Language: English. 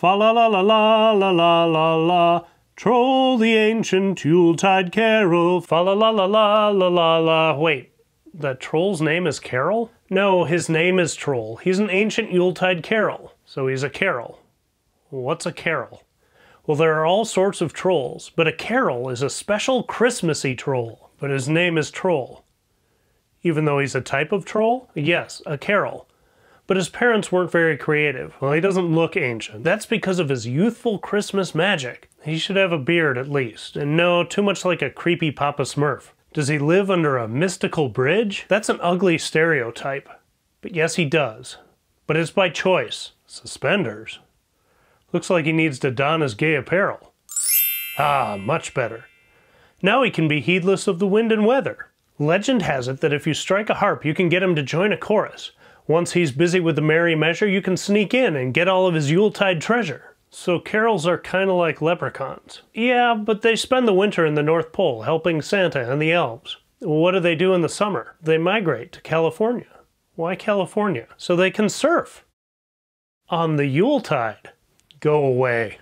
Fa la la la la la la la la. Troll the ancient Yuletide carol. Fa la la la la la la la. Wait, the troll's name is Carol? No, his name is Troll. He's an ancient Yuletide carol, so he's a carol. What's a carol? Well, there are all sorts of trolls, but a carol is a special Christmassy troll, but his name is Troll. Even though he's a type of troll? Yes, a carol but his parents weren't very creative. Well, he doesn't look ancient. That's because of his youthful Christmas magic. He should have a beard at least, and no, too much like a creepy Papa Smurf. Does he live under a mystical bridge? That's an ugly stereotype. But yes, he does. But it's by choice. Suspenders? Looks like he needs to don his gay apparel. Ah, much better. Now he can be heedless of the wind and weather. Legend has it that if you strike a harp, you can get him to join a chorus. Once he's busy with the merry measure, you can sneak in and get all of his Yuletide treasure. So carols are kinda like leprechauns. Yeah, but they spend the winter in the North Pole helping Santa and the elves. What do they do in the summer? They migrate to California. Why California? So they can surf. On the Yuletide. Go away.